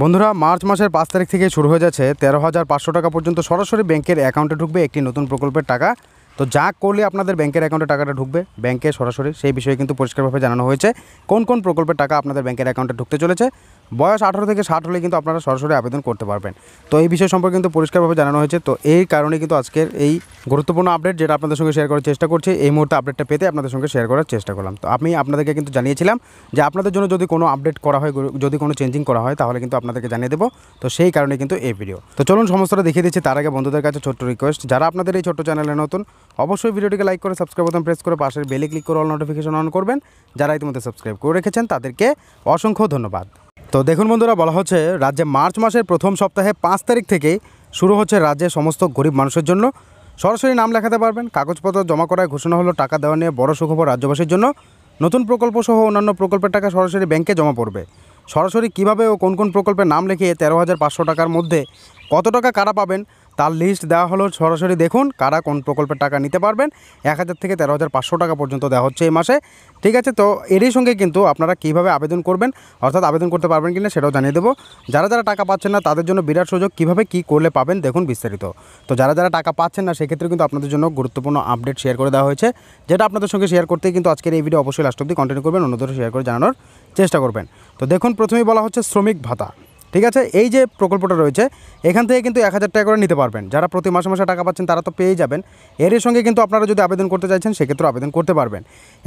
বন্ধুরা মার্চ মাসের পাঁচ তারিখ থেকে শুরু হয়ে যাচ্ছে তেরো হাজার পাঁচশো টাকা পর্যন্ত সরাসরি ব্যাংকের অ্যাকাউন্টে ঢুকবে একটি নতুন প্রকল্পের টাকা তো যা করলে আপনাদের ব্যাংকের অ্যাকাউন্টে টাকাটা ঢুকবে ব্যাংকে সরাসরি সেই বিষয়ে কিন্তু পরিষ্কারভাবে জানানো হয়েছে কোন কোন প্রকল্পের টাকা আপনাদের ব্যাংকের অ্যাকাউন্টে ঢুকতে চলেছে বয়স আঠারো থেকে ষাট হলে কিন্তু আপনারা সরাসরি আবেদন করতে পারবেন তো এই বিষয় সম্পর্কে কিন্তু পরিষ্কারভাবে জানানো হয়েছে তো এই কারণে কিন্তু আজকের এই গুরুত্বপূর্ণ আপডেট যেটা আপনাদের সঙ্গে শেয়ার করার চেষ্টা করছি এই মুহূর্তে আপডেটটা পেতে আপনাদের সঙ্গে শেয়ার করার চেষ্টা করলাম তো আমি আপনাদেরকে কিন্তু জানিয়েছিলাম যে আপনাদের জন্য যদি কোনো আপডেট করা হয় যদি কোনো চেঞ্জিং করা হয় তাহলে কিন্তু আপনাদেরকে জানিয়ে দেবো তো সেই কারণে কিন্তু এই ভিডিও তো চলুন সমস্তটা দেখিয়ে দিচ্ছি তার আগে বন্ধুদের কাছে ছোট্ট রিকোয়েস্ট যারা আপনাদের এই ছোট্ট চ্যানেলে নতুন অবশ্যই ভিডিওটিকে লাইক করে সাবস্ক্রাইব বাটন প্রেস করে পাশের বেলে ক্লিক করে অল নোটিফিকেশন অন করবেন যারা ইতিমধ্যে সাবস্ক্রাইব করে রেখেছেন তাদেরকে অসংখ্য ধন্যবাদ তো দেখুন বন্ধুরা বলা হচ্ছে রাজ্যে মার্চ মাসের প্রথম সপ্তাহে পাঁচ তারিখ থেকে শুরু হচ্ছে রাজ্যের সমস্ত গরিব মানুষের জন্য সরাসরি নাম লেখাতে পারবেন কাগজপত্র জমা করায় ঘোষণা হলো টাকা দেওয়া নিয়ে বড় সুখবর রাজ্যবাসীর জন্য নতুন প্রকল্প সহ অন্যান্য প্রকল্পের টাকা সরাসরি ব্যাংকে জমা পড়বে সরাসরি কিভাবে ও কোন কোন প্রকল্পে নাম লিখিয়ে তেরো হাজার পাঁচশো টাকার মধ্যে কত টাকা কারা পাবেন তার লিস্ট দেওয়া হলো সরাসরি দেখুন কারা কোন প্রকল্পের টাকা নিতে পারবেন এক হাজার থেকে তেরো হাজার পাঁচশো টাকা পর্যন্ত দেওয়া হচ্ছে এই মাসে ঠিক আছে তো এরই সঙ্গে কিন্তু আপনারা কীভাবে আবেদন করবেন অর্থাৎ আবেদন করতে পারবেন কিনা সেটাও জানিয়ে দেবো যারা যারা টাকা পাচ্ছেন না তাদের জন্য বিরাট সুযোগ কীভাবে কী করলে পাবেন দেখুন বিস্তারিত তো যারা যারা টাকা পাচ্ছেন না সেক্ষেত্রে কিন্তু আপনাদের জন্য গুরুত্বপূর্ণ আপডেট শেয়ার করে দেওয়া হয়েছে যেটা আপনাদের সঙ্গে শেয়ার করতে কিন্তু আজকের এই ভিডিও অবশ্যই লাস্ট অব্দি কন্টিনিউ করবেন অন্যদের শেয়ার করে জানানোর চেষ্টা করবেন তো দেখুন প্রথমেই বলা হচ্ছে শ্রমিক ভাতা ঠিক আছে এই যে প্রকল্পটা রয়েছে এখান থেকে কিন্তু এক হাজার টাকা করে নিতে পারবেন যারা প্রতি মাসে মাসে টাকা পাচ্ছেন তারা তো পেয়ে যাবেন এর সঙ্গে কিন্তু আপনারা যদি আবেদন করতে চাইছেন সেক্ষেত্রে আবেদন করতে পারবেন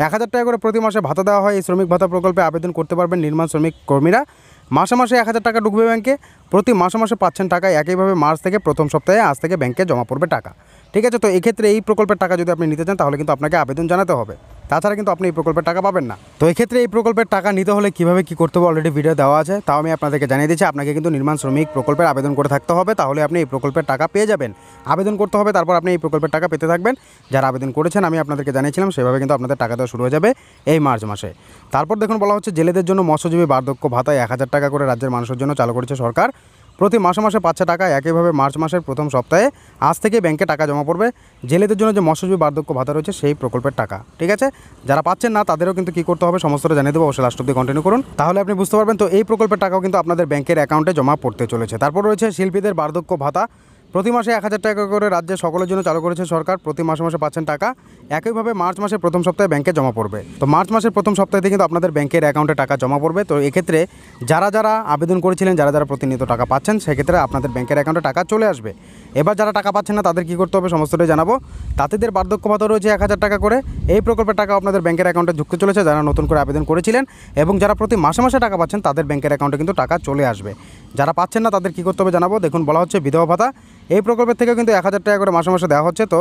এক হাজার টাকা করে প্রতি মাসে ভাতা দেওয়া হয় এই শ্রমিক ভাতা প্রকল্পে আবেদন করতে পারবেন নির্মাণ শ্রমিক কর্মীরা মাসে মাসে এক হাজার টাকা ঢুকবে ব্যাংকে প্রতি মাসে মাসে পাচ্ছেন টাকা একইভাবে মার্চ থেকে প্রথম সপ্তাহে আজ থেকে ব্যাংকে জমা পড়বে টাকা ঠিক আছে তো এক্ষেত্রে এই প্রকল্পের টাকা যদি আপনি নিতে চান তাহলে কিন্তু আপনাকে আবেদন জানাতে হবে তাছাড়া কিন্তু আপনি এই প্রকল্পের টাকা পাবেন না তো এক্ষেত্রে এই প্রকল্পের টাকা নিতে হলে কিভাবে কি করতে হবে অলরেডি ভিডিও দেওয়া আছে তাও আমি আপনাদেরকে জানিয়ে দিচ্ছি আপনাকে কিন্তু নির্মাণ শ্রমিক প্রকল্পের আবেদন করে থাকতে হবে তাহলে আপনি এই প্রকল্পের টাকা পেয়ে যাবেন আবেদন করতে হবে তারপর আপনি এই প্রকল্পের টাকা পেতে থাকবেন যারা আবেদন করেছেন আমি আপনাদেরকে জানিয়েছিলাম সেভাবে কিন্তু আপনাদের টাকা দেওয়া শুরু হয়ে যাবে এই মার্চ মাসে তারপর দেখুন বলা হচ্ছে জেলেদের জন্য মৎস্যজীবী বার্ধক্য ভাতায় এক হাজার টাকা করে রাজ্যের মানুষের জন্য চালু করেছে সরকার প্রতি মাসে মাসে পাচ্ছে টাকা একইভাবে মার্চ মাসের প্রথম সপ্তাহে আজ থেকে ব্যাংকে টাকা জমা পড়বে জেলেদের জন্য যে মৎস্যজীবী বার্ধক্য ভাতা রয়েছে সেই প্রকল্পের টাকা ঠিক আছে যারা পাচ্ছেন না তাদেরও কিন্তু কী করতে হবে সমস্তটা জানিয়ে দেবো অবশ্যই লাস্ট অব্দি কন্টিনিউ করুন তাহলে আপনি বুঝতে পারবেন তো এই প্রকল্পের টাকাও কিন্তু আপনাদের ব্যাংকের অ্যাকাউন্টে জমা পড়তে চলেছে তারপর রয়েছে শিল্পীদের বার্ধক্য ভাতা প্রতি মাসে এক হাজার টাকা করে রাজ্যে সকলের জন্য চালু করেছে সরকার প্রতি মাসে মাসে পাচ্ছেন টাকা একইভাবে মার্চ মাসের প্রথম সপ্তাহে ব্যাংকে জমা পড়বে তো মার্চ মাসের প্রথম সপ্তাহে কিন্তু আপনাদের ব্যাংকের অ্যাকাউন্টে টাকা জমা পড়বে তো এক্ষেত্রে যারা যারা আবেদন করেছিলেন যারা যারা প্রতিনিয়ত টাকা পাচ্ছেন সেক্ষেত্রে আপনাদের ব্যাংকের অ্যাকাউন্টে টাকা চলে আসবে এবার যারা টাকা পাচ্ছেন না তাদের কী করতে হবে সমস্তটাই জানাবো তাতেদের বার্ধক্য ভাতা রয়েছে এক হাজার টাকা করে এই প্রকল্পের টাকা আপনাদের ব্যাংকের অ্যাকাউন্টে ঢুকতে চলেছে যারা নতুন করে আবেদন করেছিলেন এবং যারা প্রতি মাসে মাসে টাকা পাচ্ছেন তাদের ব্যাংকের অ্যাকাউন্টে কিন্তু টাকা চলে আসবে যারা পাচ্ছেন না তাদের কী করতে হবে জানাবো দেখুন বলা হচ্ছে বিধবা ভাতা এই প্রকল্পের থেকে কিন্তু এক হাজার টাকা করে মাসে মাসে দেওয়া হচ্ছে তো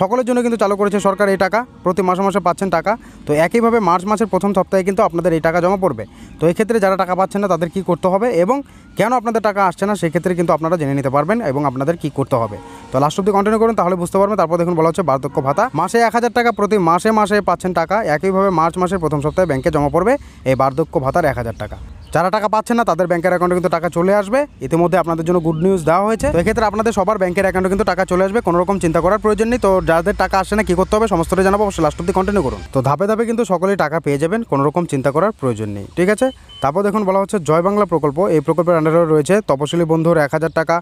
সকলের জন্য কিন্তু চালু করেছে সরকার এই টাকা প্রতি মাসে মাসে পাচ্ছেন টাকা তো একইভাবে মার্চ মাসের প্রথম সপ্তাহে কিন্তু আপনাদের এই টাকা জমা পড়বে তো এই ক্ষেত্রে যারা টাকা পাচ্ছেন না তাদের কি করতে হবে এবং কেন আপনাদের টাকা আসছে না সেক্ষেত্রে কিন্তু আপনারা জেনে নিতে পারবেন এবং আপনাদের কি করতে হবে তো লাস্ট অব্দি কন্টিনিউ করুন তাহলে বুঝতে পারবেন তারপর দেখুন বলা হচ্ছে বার্ধক্য ভাতা মাসে এক হাজার টাকা প্রতি মাসে মাসে পাচ্ছেন টাকা একইভাবে মার্চ মাসের প্রথম সপ্তাহে ব্যাংকে জমা পড়বে এই বার্ধক্য ভাতার এক হাজার টাকা যারা টাকা পাচ্ছেন না তাদের ব্যাংকের অ্যাকাউন্টে কিন্তু টাকা চলে আসবে ইতিমধ্যে আপনাদের জন্য গুড নিউজ দেওয়া হয়েছে তো এক্ষেত্রে আপনাদের সবার ব্যাংকের অ্যাকাউন্টে কিন্তু টাকা চলে আসবে কোনো রকম চিন্তা করার প্রয়োজন নেই তো যাদের টাকা আসে না কী করতে হবে সমস্তটা জানাবো অবশ্যই লাস্ট অব্দি কন্টিনিউ করুন তো ধাপে ধাপে কিন্তু সকলেই টাকা পেয়ে যাবেন কোনো রকম চিন্তা করার প্রয়োজন নেই ঠিক আছে তারপর দেখুন বলা হচ্ছে জয় বাংলা প্রকল্প এই প্রকল্পের আন্ডারে রয়েছে তপশিলি বন্ধুর এক হাজার টাকা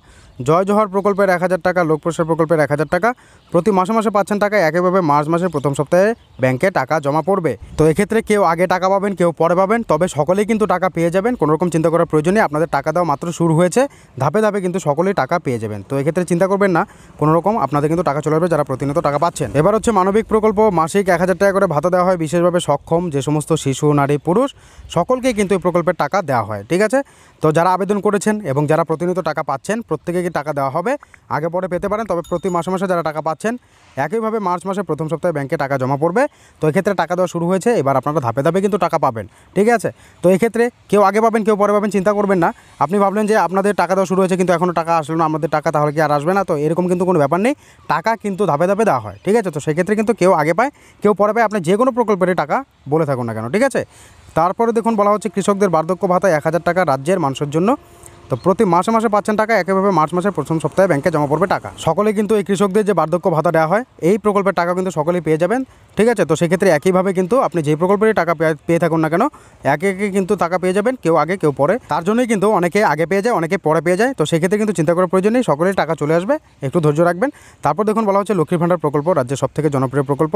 জয় জহর প্রকল্পের এক হাজার টাকা লোকপ্রসার প্রকল্পের এক হাজার টাকা প্রতি মাসে মাসে পাচ্ছেন টাকা একইভাবে মার্চ মাসের প্রথম সপ্তাহে ব্যাংকে টাকা জমা পড়বে তো এক্ষেত্রে কেউ আগে টাকা পাবেন কেউ পরে পাবেন তবে সকলেই কিন্তু টাকা পেয়ে যাবেন কোনোরকম চিন্তা করার প্রয়োজন নেই আপনাদের টাকা দেওয়া মাত্র শুরু হয়েছে ধাপে ধাপে কিন্তু সকলেই টাকা পেয়ে যাবেন তো এক্ষেত্রে চিন্তা করবেন না কোনোরকম আপনাদের কিন্তু টাকা চলে যাবে যারা প্রতিনিয়ত টাকা পাচ্ছেন এবার হচ্ছে মানবিক প্রকল্প মাসিক এক হাজার টাকা করে ভাতা দেওয়া হয় বিশেষভাবে সক্ষম যে সমস্ত শিশু নারী পুরুষ সকলকে কিন্তু এই প্রকল্পের টাকা দেওয়া হয় ঠিক আছে তো যারা আবেদন করেছেন এবং যারা প্রতিনিয়ত টাকা পাচ্ছেন প্রত্যেকে থেকে টাকা দেওয়া হবে আগে পরে পেতে পারেন তবে প্রতি মাসে মাসে যারা টাকা পাচ্ছেন একইভাবে মার্চ মাসে প্রথম সপ্তাহে ব্যাংকে টাকা জমা পড়বে তো এক্ষেত্রে টাকা দেওয়া শুরু হয়েছে এবার আপনারা ধাপে ধাপে কিন্তু টাকা পাবেন ঠিক আছে তো এক্ষেত্রে কেউ আগে পাবেন কেউ পরে পাবেন চিন্তা করবেন না আপনি ভাবলেন যে আপনাদের টাকা দেওয়া শুরু হয়েছে কিন্তু এখনও টাকা আসলো না আমাদের টাকা তাহলে কি আর আসবে না তো এরকম কিন্তু কোনো ব্যাপার নেই টাকা কিন্তু ধাপে ধাপে দেওয়া হয় ঠিক আছে তো সেক্ষেত্রে কিন্তু কেউ আগে পায় কেউ পরে পায় আপনি যে কোনো প্রকল্পের টাকা বলে থাকুন না কেন ঠিক আছে তারপরে দেখুন বলা হচ্ছে কৃষকদের বার্ধক্য ভাতা এক হাজার টাকা রাজ্যের মানুষের জন্য তো প্রতি মাসে মাসে পাচ্ছেন টাকা একেভাবে মার্চ মাসের প্রথম সপ্তাহে ব্যাংকে জমা পড়বে টাকা সকলে কিন্তু এই কৃষকদের যে বার্ধক্য ভাতা দেওয়া হয় এই প্রকল্পের টাকা কিন্তু সকলেই পেয়ে যাবেন ঠিক আছে তো সেক্ষেত্রে একইভাবে কিন্তু আপনি যে প্রকল্পেরই টাকা পেয়ে থাকুন না কেন একে একে কিন্তু টাকা পেয়ে যাবেন কেউ আগে কেউ পরে তার জন্যই কিন্তু অনেকে আগে পেয়ে যায় অনেকে পরে পেয়ে যায় তো সেক্ষেত্রে কিন্তু চিন্তা করার প্রয়োজন নেই সকলেই টাকা চলে আসবে একটু ধৈর্য রাখবেন তারপর দেখুন বলা হচ্ছে লক্ষ্মীর ভাণ্ডার প্রকল্প রাজ্যের সব থেকে জনপ্রিয় প্রকল্প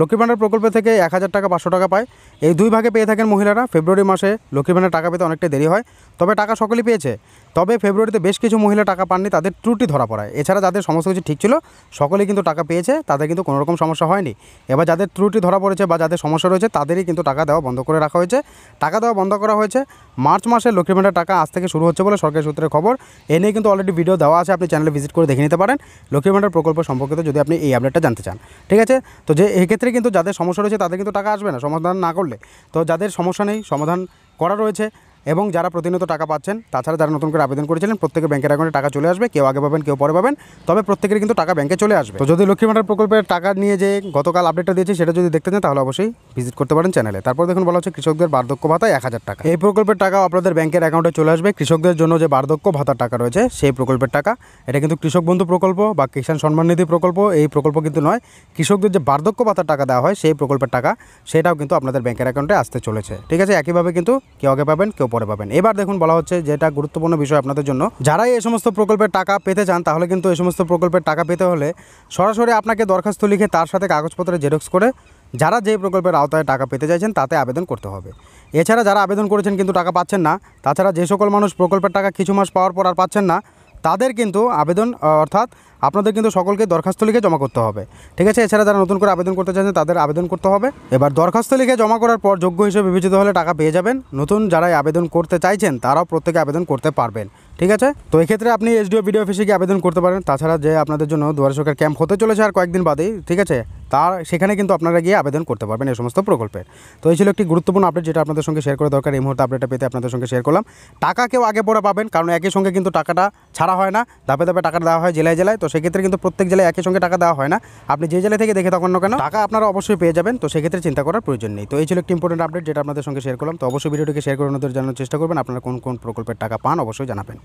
লক্ষ্মীর ভাণ্ডার প্রকল্প থেকে এক হাজার টাকা পাঁচশো টাকা পায় এই দুই ভাগে পেয়ে থাকেন মহিলারা ফেব্রুয়ারি মাসে লক্ষ্মীর ভাণ্ডার টাকা পেতে অনেকটা দেরি হয় তবে টাকা সকলেই পেয়েছে তবে ফেব্রুয়ারিতে বেশ কিছু মহিলা টাকা পাননি তাদের ত্রুটি ধরা পড়ায় এছাড়া যাদের সমস্ত কিছু ঠিক ছিল সকলেই কিন্তু টাকা পেয়েছে তাদের কিন্তু কোনো রকম সমস্যা হয়নি এবার যাদের ত্রুটি ধরা পড়েছে বা যাদের সমস্যা রয়েছে তাদেরই কিন্তু টাকা দেওয়া বন্ধ করে রাখা হয়েছে টাকা দেওয়া বন্ধ করা হয়েছে মার্চ মাসে লক্ষ্মী ভাণ্ডার টাকা আজ থেকে শুরু হচ্ছে বলে সরকারি সূত্রের খবর এ নিয়ে কিন্তু অলরেডি ভিডিও দেওয়া আছে আপনি চ্যানেলে ভিজিট করে দেখে নিতে পারেন লক্ষ্মী ভাণ্ডার প্রকল্প সম্পর্কিত যদি আপনি এই আপডেটটা জানতে চান ঠিক আছে তো যে এক্ষেত্রে কিন্তু যাদের সমস্যা রয়েছে তাদের কিন্তু টাকা আসবে না সমাধান না করলে তো যাদের সমস্যা নেই সমাধান করা রয়েছে এবং যারা প্রতিনিয়ত টাকা পাচ্ছেন তাছাড়া যারা নতুন করে আবেদন করেছিলেন প্রত্যেকের ব্যাঙ্কের অ্যাকাউন্টে টাকা চলে আসবে কেউ আগে পাবেন কেউ পরে পাবেন তবে প্রত্যেকের কিন্তু টাকা ব্যাঙ্কে চলে আসবে তো যদি লক্ষ্মী ভাণ্ডার প্রকল্পের টাকা নিয়ে যে গতকাল আপডেটটা দিয়েছি সেটা যদি দেখতে চান তাহলে অবশ্যই ভিজিট করতে পারেন চ্যানেলে তারপর দেখুন বলা হচ্ছে কৃষকদের বার্ধক্য ভাতা এক হাজার টাকা এই প্রকল্পের টাকা আপনাদের ব্যাংকের অ্যাকাউন্টে চলে আসবে কৃষকদের জন্য যে বার্ধক্য ভাতার টাকা রয়েছে সেই প্রকল্পের টাকা এটা কিন্তু কৃষক বন্ধু প্রকল্প বা কিষাণ সম্মান নিধি প্রকল্প এই প্রকল্প কিন্তু নয় কৃষকদের যে বার্ধক্য ভাতার টাকা দেওয়া হয় সেই প্রকল্পের টাকা সেটাও কিন্তু আপনাদের ব্যাংকের অ্যাকাউন্টে আসতে চলেছে ঠিক আছে একইভাবে কিন্তু কেউ আগে পাবেন কেউ পরে পাবেন এবার দেখুন বলা হচ্ছে যেটা গুরুত্বপূর্ণ বিষয় আপনাদের জন্য যারাই এই সমস্ত প্রকল্পের টাকা পেতে চান তাহলে কিন্তু এই সমস্ত প্রকল্পের টাকা পেতে হলে সরাসরি আপনাকে দরখাস্ত লিখে তার সাথে কাগজপত্রে জেরক্স করে যারা যে প্রকল্পের আওতায় টাকা পেতে চাইছেন তাতে আবেদন করতে হবে এছাড়া যারা আবেদন করেছেন কিন্তু টাকা পাচ্ছেন না তাছাড়া যে সকল মানুষ প্রকল্পের টাকা কিছু মাস পাওয়ার পর আর পাচ্ছেন না তাদের কিন্তু আবেদন অর্থাৎ আপনাদের কিন্তু সকলকে দরখাস্ত লিখে জমা করতে হবে ঠিক আছে এছাড়া যারা নতুন করে আবেদন করতে চাইছেন তাদের আবেদন করতে হবে এবার দরখাস্ত লিখে জমা করার পর যোগ্য হিসেবে বিবেচিত হলে টাকা পেয়ে যাবেন নতুন যারাই আবেদন করতে চাইছেন তারাও প্রত্যেকে আবেদন করতে পারবেন ঠিক আছে তো এক্ষেত্রে আপনি এসডিও বিডিও অফিসে গিয়ে আবেদন করতে পারেন তাছাড়া যে আপনাদের জন্য দুয়ারে সরকার ক্যাম্প হতে চলেছে আর কয়েকদিন বাদেই ঠিক আছে তার সেখানে কিন্তু আপনারা গিয়ে আবেদন করতে পারবেন এই সমস্ত প্রকল্পে তো এই ছিল একটি গুরুত্বপূর্ণ আপডেট যেটা আপনাদের সঙ্গে শেয়ার করা দরকার এই মুহূর্তে আপডেটটা পেতে আপনাদের সঙ্গে শেয়ার করলাম টাকা কেউ আগে পরে পাবেন কারণ একই সঙ্গে কিন্তু টাকাটা ছাড়া হয় না ধাপে ধাপে টাকা দেওয়া হয় জেলায় জেলায় তো সেক্ষেত্রে কিন্তু প্রত্যেক জেলায় একই সঙ্গে টাকা দেওয়া হয় না আপনি যে জেলা থেকে দেখে তখন না কেন টাকা আপনারা অবশ্যই পেয়ে যাবেন তো সেক্ষেত্রে চিন্তা করার প্রয়োজন নেই তো এই ছিল একটি ইম্পর্টেন্ট আপডেট যেটা আপনাদের সঙ্গে শেয়ার করলাম তো অবশ্যই ভিডিওটিকে শেয়ার করে জানানোর চেষ্টা করবেন আপনারা কোন কোন প্রকল্পের টাকা পান অবশ্যই জানাবেন